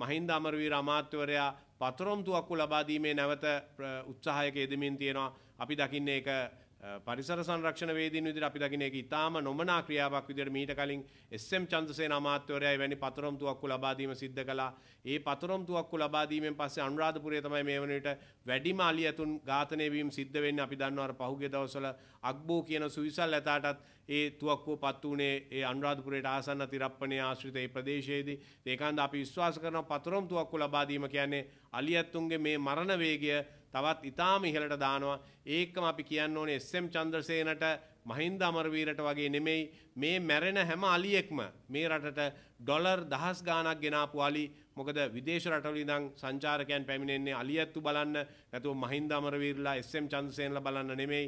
මහින්ද අමරවීර අමාත්‍යවරයා පතරොම්තු අක්කු ලබා දීමේ නැවත උත්සාහයක යෙදමින් තියෙනවා. අපි දකින්නේ ඒක පරිසර සංරක්ෂණ වේදීන් විදිහට අපි දකින්න එක ඉතාම නොමනා ක්‍රියාවක් විදිහට මීට කලින් SM චන්දසේන අමාත්‍යවරයා එවැනි පතරම් තුවක්කු ලබා දීම සිද්ධ කළා. ඒ පතරම් තුවක්කු ලබා දීමෙන් පස්සේ අනුරාධපුරයේ තමයි මේ වන විට වැඩිම අලියතුන් ඝාතනය වීම සිද්ධ වෙන්නේ. අපි දන්නවා අර පහුගිය දවස්වල අග්බෝ කියන සුවිසල් ඇතාටත් ඒ තුවක්කුව පත් වුණේ ඒ අනුරාධපුරයට ආසන්න තිරප්පණේ ආශ්‍රිත ඒ ප්‍රදේශයේදී. ඒකාන්ද අපි විශ්වාස කරනවා පතරම් තුවක්කු ලබා දීම කියන්නේ අලියතුන්ගේ මේ මරණ වේගය තවත් ඉතාම ඉහළට දානවා. ඒකම අපි කියන්න ඕනේ එස්.එම්. චන්ද්‍රසේනට මහින්ද අමරවීරට වගේ නෙමෙයි මේ මැරෙන හැම අලියෙක්ම මේ රටට ඩොලර් දහස් ගාණක් ගෙනාපු අලි මොකද විදේශ රටවල ඉඳන් සංචාරකයන් පැමිණෙන්නේ අලියැත්තු බලන්න නැතුව මහින්ද අමරවීරලා එස්.එම්. චන්ද්‍රසේනලා බලන්න නෙමෙයි.